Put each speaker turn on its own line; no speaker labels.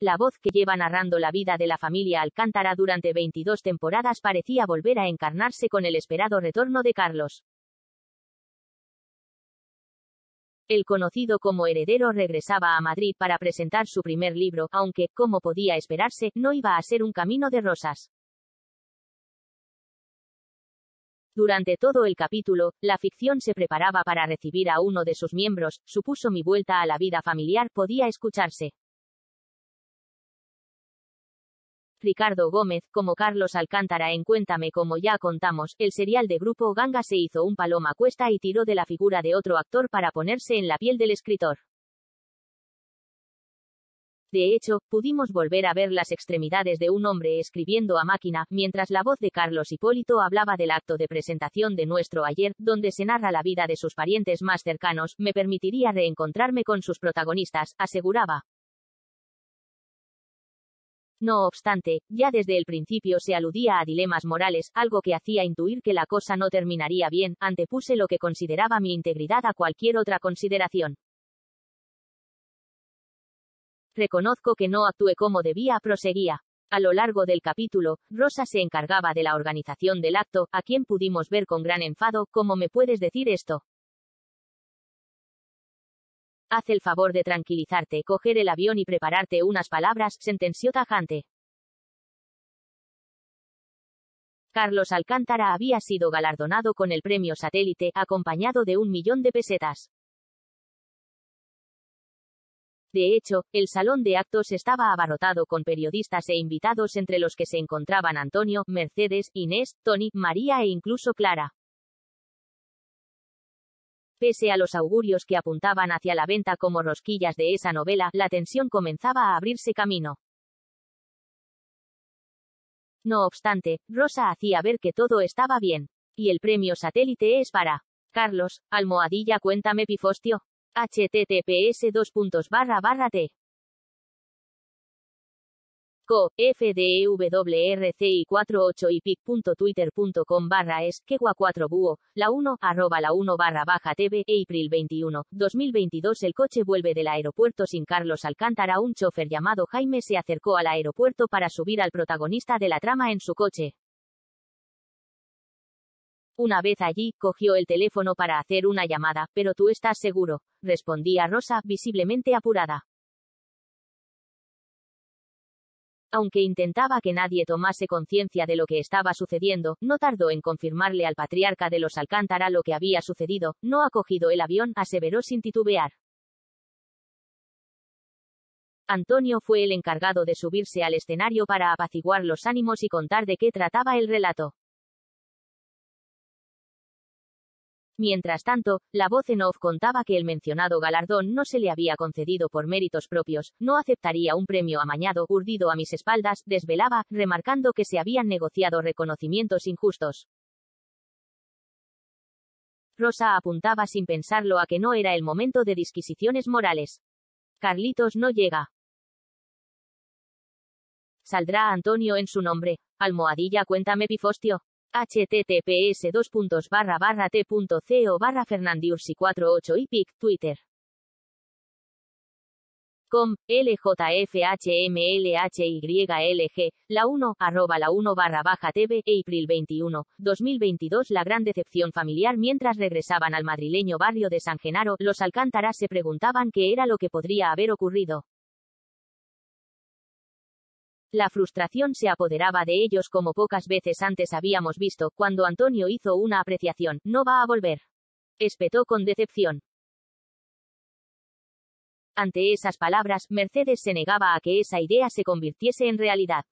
la voz que lleva narrando la vida de la familia Alcántara durante 22 temporadas parecía volver a encarnarse con el esperado retorno de Carlos. El conocido como heredero regresaba a Madrid para presentar su primer libro, aunque, como podía esperarse, no iba a ser un camino de rosas. Durante todo el capítulo, la ficción se preparaba para recibir a uno de sus miembros, supuso mi vuelta a la vida familiar podía escucharse. Ricardo Gómez, como Carlos Alcántara en Cuéntame como ya contamos, el serial de grupo Ganga se hizo un paloma cuesta y tiró de la figura de otro actor para ponerse en la piel del escritor. De hecho, pudimos volver a ver las extremidades de un hombre escribiendo a máquina, mientras la voz de Carlos Hipólito hablaba del acto de presentación de nuestro ayer, donde se narra la vida de sus parientes más cercanos, me permitiría reencontrarme con sus protagonistas, aseguraba. No obstante, ya desde el principio se aludía a dilemas morales, algo que hacía intuir que la cosa no terminaría bien, antepuse lo que consideraba mi integridad a cualquier otra consideración. Reconozco que no actué como debía, proseguía. A lo largo del capítulo, Rosa se encargaba de la organización del acto, a quien pudimos ver con gran enfado, ¿cómo me puedes decir esto? Haz el favor de tranquilizarte, coger el avión y prepararte unas palabras, sentenció tajante. Carlos Alcántara había sido galardonado con el premio satélite, acompañado de un millón de pesetas. De hecho, el salón de actos estaba abarrotado con periodistas e invitados entre los que se encontraban Antonio, Mercedes, Inés, Tony, María e incluso Clara. Pese a los augurios que apuntaban hacia la venta como rosquillas de esa novela, la tensión comenzaba a abrirse camino. No obstante, Rosa hacía ver que todo estaba bien. Y el premio satélite es para Carlos, Almohadilla Cuéntame Pifostio. https t. E co, 48 y barra es, quegua 4 buo, la 1, arroba la 1 barra baja tv, April 21, 2022 el coche vuelve del aeropuerto sin Carlos Alcántara un chofer llamado Jaime se acercó al aeropuerto para subir al protagonista de la trama en su coche. Una vez allí, cogió el teléfono para hacer una llamada, pero tú estás seguro, respondía Rosa, visiblemente apurada. Aunque intentaba que nadie tomase conciencia de lo que estaba sucediendo, no tardó en confirmarle al patriarca de los Alcántara lo que había sucedido, no ha cogido el avión, aseveró sin titubear. Antonio fue el encargado de subirse al escenario para apaciguar los ánimos y contar de qué trataba el relato. Mientras tanto, la voz en off contaba que el mencionado galardón no se le había concedido por méritos propios, no aceptaría un premio amañado, urdido a mis espaldas, desvelaba, remarcando que se habían negociado reconocimientos injustos. Rosa apuntaba sin pensarlo a que no era el momento de disquisiciones morales. Carlitos no llega. Saldrá Antonio en su nombre. Almohadilla cuéntame Pifostio https dos t.co barra fernandiursi 48 y pic Twitter. LJFHMLHYLG, la 1, arroba la 1 barra baja TV, April 21, 2022 La gran decepción familiar Mientras regresaban al madrileño barrio de San Genaro, los Alcántaras se preguntaban qué era lo que podría haber ocurrido. La frustración se apoderaba de ellos como pocas veces antes habíamos visto, cuando Antonio hizo una apreciación, no va a volver. Espetó con decepción. Ante esas palabras, Mercedes se negaba a que esa idea se convirtiese en realidad.